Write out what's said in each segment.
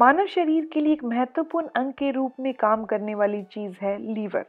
मानव शरीर के लिए एक महत्वपूर्ण अंग के रूप में काम करने वाली चीज है लीवर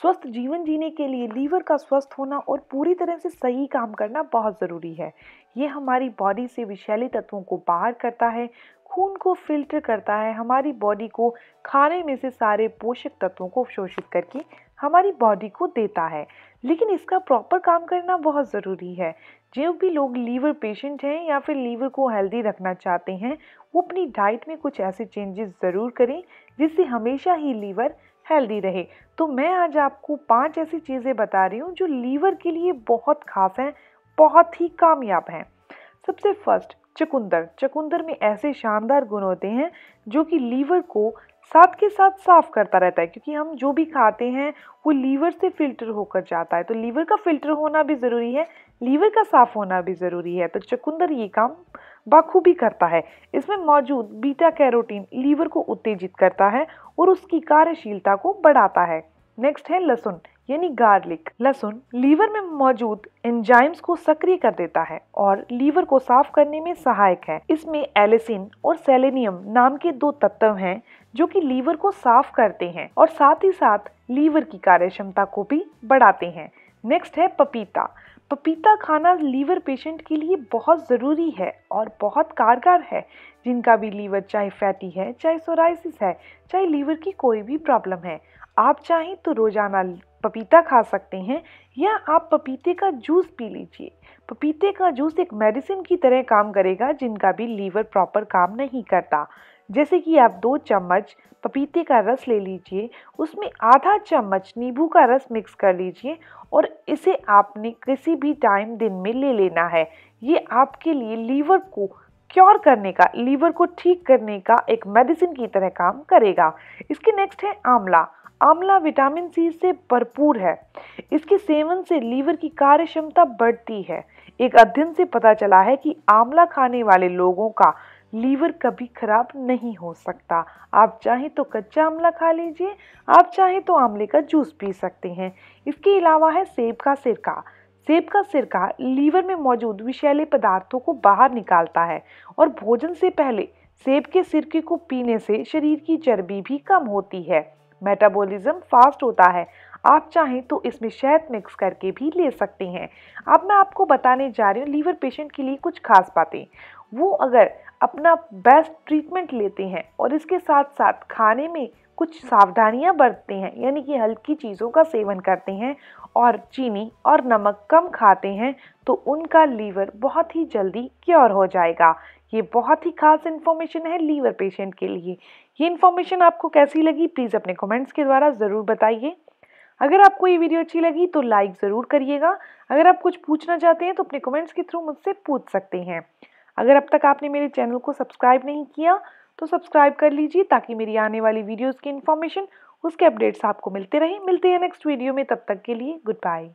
स्वस्थ जीवन जीने के लिए लीवर का स्वस्थ होना और पूरी तरह से सही काम करना बहुत ज़रूरी है ये हमारी बॉडी से विषैली तत्वों को बाहर करता है खून को फिल्टर करता है हमारी बॉडी को खाने में से सारे पोषक तत्वों को शोषित करके हमारी बॉडी को देता है लेकिन इसका प्रॉपर काम करना बहुत ज़रूरी है जो भी लोग लीवर पेशेंट हैं या फिर लीवर को हेल्दी रखना चाहते हैं वो अपनी डाइट में कुछ ऐसे चेंजेस ज़रूर करें जिससे हमेशा ही लीवर हेल्दी रहे तो मैं आज आपको पांच ऐसी चीज़ें बता रही हूँ जो लीवर के लिए बहुत खास हैं बहुत ही कामयाब हैं सबसे फर्स्ट चकुंदर चकुंदर में ऐसे शानदार गुण होते हैं जो कि लीवर को साथ के साथ साफ करता रहता है क्योंकि हम जो भी खाते हैं वो लीवर से फिल्टर होकर जाता है तो लीवर का फिल्टर होना भी ज़रूरी है लीवर का साफ होना भी ज़रूरी है तो चकुंदर ये काम बखूबी करता है इसमें मौजूद बीटा कैरोटीन लीवर को उत्तेजित करता है और उसकी कार्यशीलता को बढ़ाता है नेक्स्ट है लहसुन यानी गार्लिक लहसुन लीवर में मौजूद एंजाइम्स को सक्रिय कर देता है और लीवर को साफ करने में सहायक है इसमें एलिसिन और सेलेनियम नाम के दो तत्व हैं जो कि लीवर को साफ करते हैं और साथ ही साथ लीवर की कार्यक्षमता को भी बढ़ाते हैं नेक्स्ट है पपीता पपीता खाना लीवर पेशेंट के लिए बहुत ज़रूरी है और बहुत कारगर है जिनका भी लीवर चाहे फैटी है चाहे सोराइसिस है चाहे लीवर की कोई भी प्रॉब्लम है आप चाहें तो रोज़ाना पपीता खा सकते हैं या आप पपीते का जूस पी लीजिए पपीते का जूस एक मेडिसिन की तरह काम करेगा जिनका भी लीवर प्रॉपर काम नहीं करता जैसे कि आप दो चम्मच पपीते का रस ले लीजिए उसमें आधा चम्मच नींबू का रस मिक्स कर लीजिए और इसे आपने किसी भी टाइम दिन में ले लेना है ये आपके लिए लीवर को क्योर करने का लीवर को ठीक करने का एक मेडिसिन की तरह काम करेगा इसके नेक्स्ट है आंवला आंवला विटामिन सी से भरपूर है इसके सेवन से लीवर की कार्य क्षमता बढ़ती है एक अध्ययन से पता चला है कि आंवला खाने वाले लोगों का लीवर कभी खराब नहीं हो सकता आप चाहें तो कच्चा आंवला खा लीजिए आप चाहें तो आंवले का जूस पी सकते हैं इसके अलावा है सेब का सिरका सेब का सिरका लीवर में मौजूद विषैले पदार्थों को बाहर निकालता है और भोजन से पहले सेब के सिरके को पीने से शरीर की चर्बी भी कम होती है मेटाबॉलिज्म फास्ट होता है आप चाहें तो इसमें शहद मिक्स करके भी ले सकते हैं अब मैं आपको बताने जा रही हूँ लीवर पेशेंट के लिए कुछ खास बातें वो अगर अपना बेस्ट ट्रीटमेंट लेते हैं और इसके साथ साथ खाने में कुछ सावधानियां बरतते हैं यानी कि हल्की चीज़ों का सेवन करते हैं और चीनी और नमक कम खाते हैं तो उनका लीवर बहुत ही जल्दी क्योर हो जाएगा ये बहुत ही खास इन्फॉर्मेशन है लीवर पेशेंट के लिए ये इन्फॉर्मेशन आपको कैसी लगी प्लीज़ अपने कमेंट्स के द्वारा ज़रूर बताइए अगर आपको ये वीडियो अच्छी लगी तो लाइक ज़रूर करिएगा अगर आप कुछ पूछना चाहते हैं तो अपने कमेंट्स के थ्रू मुझसे पूछ सकते हैं अगर अब तक आपने मेरे चैनल को सब्सक्राइब नहीं किया तो सब्सक्राइब कर लीजिए ताकि मेरी आने वाली वीडियोज़ की इन्फॉर्मेशन उसके अपडेट्स आपको मिलते रहें मिलते हैं नेक्स्ट वीडियो में तब तक के लिए गुड बाय